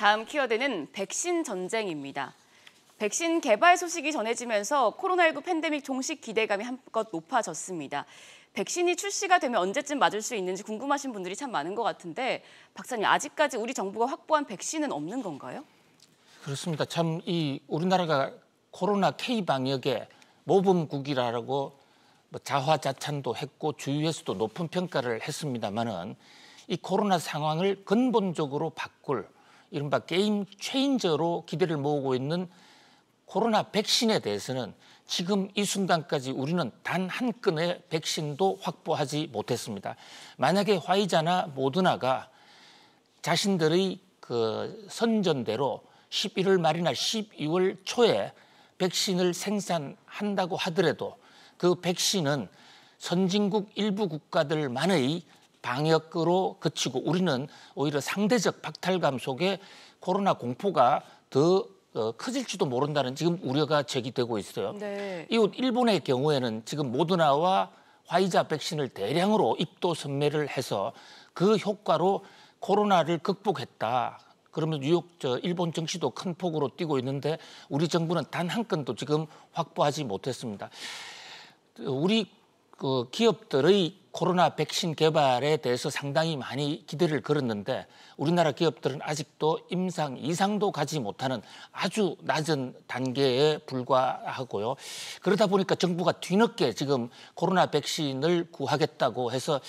다음 키워드는 백신 전쟁입니다. 백신 개발 소식이 전해지면서 코로나19 팬데믹 종식 기대감이 한껏 높아졌습니다. 백신이 출시가 되면 언제쯤 맞을 수 있는지 궁금하신 분들이 참 많은 것 같은데 박사님 아직까지 우리 정부가 확보한 백신은 없는 건가요? 그렇습니다. 참 이 우리나라가 코로나 K 방역에 모범국이라고 뭐 자화자찬도 했고 주위에서도 높은 평가를 했습니다만은 이 코로나 상황을 근본적으로 바꿀 이른바 게임 체인저로 기대를 모으고 있는 코로나 백신에 대해서는 지금 이 순간까지 우리는 단한 건의 백신도 확보하지 못했습니다. 만약에 화이자나 모더나가 자신들의 그 선전대로 11월 말이나 12월 초에 백신을 생산한다고 하더라도 그 백신은 선진국 일부 국가들만의 방역으로 그치고 우리는 오히려 상대적 박탈감 속에 코로나 공포가 더 어, 커질지도 모른다는 지금 우려가 제기되고 있어요. 네. 이웃 일본의 경우에는 지금 모더나와 화이자 백신을 대량으로 입도 선매를 해서 그 효과로 코로나를 극복했다. 그러면 뉴욕 저 일본 정시도 큰 폭으로 뛰고 있는데 우리 정부는 단 한 건도 지금 확보하지 못했습니다. 우리 그 기업들의 코로나 백신 개발에 대해서 상당히 많이 기대를 걸었는데 우리나라 기업들은 아직도 임상 이상도 가지 못하는 아주 낮은 단계에 불과하고요. 그러다 보니까 정부가 뒤늦게 지금 코로나 백신을 구하겠다고 해서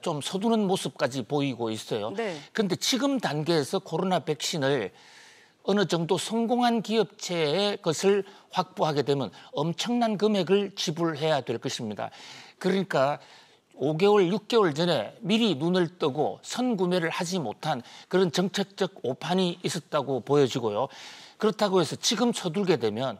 좀 서두는 모습까지 보이고 있어요. 그런데 네. 지금 단계에서 코로나 백신을 어느 정도 성공한 기업체의 것을 확보하게 되면 엄청난 금액을 지불해야 될 것입니다. 그러니까 5개월, 6개월 전에 미리 눈을 뜨고 선구매를 하지 못한 그런 정책적 오판이 있었다고 보여지고요. 그렇다고 해서 지금 서둘게 되면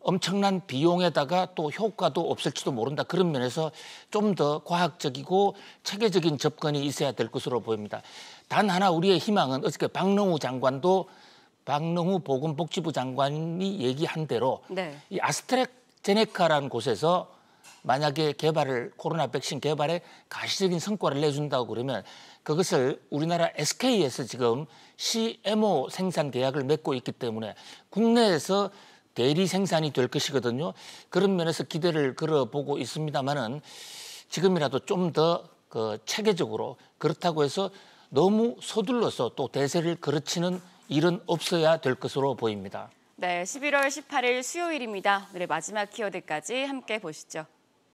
엄청난 비용에다가 또 효과도 없을지도 모른다. 그런 면에서 좀 더 과학적이고 체계적인 접근이 있어야 될 것으로 보입니다. 단 하나 우리의 희망은 어저께 박능우 장관도 박능후 보건복지부 장관이 얘기한 대로 네. 이 아스트라제네카라는 곳에서 만약에 개발을 코로나 백신 개발에 가시적인 성과를 내준다고 그러면 그것을 우리나라 SK에서 지금 CMO 생산 계약을 맺고 있기 때문에 국내에서 대리 생산이 될 것이거든요. 그런 면에서 기대를 걸어보고 있습니다만은 지금이라도 좀 더 그 체계적으로 그렇다고 해서 너무 서둘러서 또 대세를 그르치는 일은 없어야 될 것으로 보입니다. 네, 11월 18일 수요일입니다. 오늘의 마지막 키워드까지 함께 보시죠.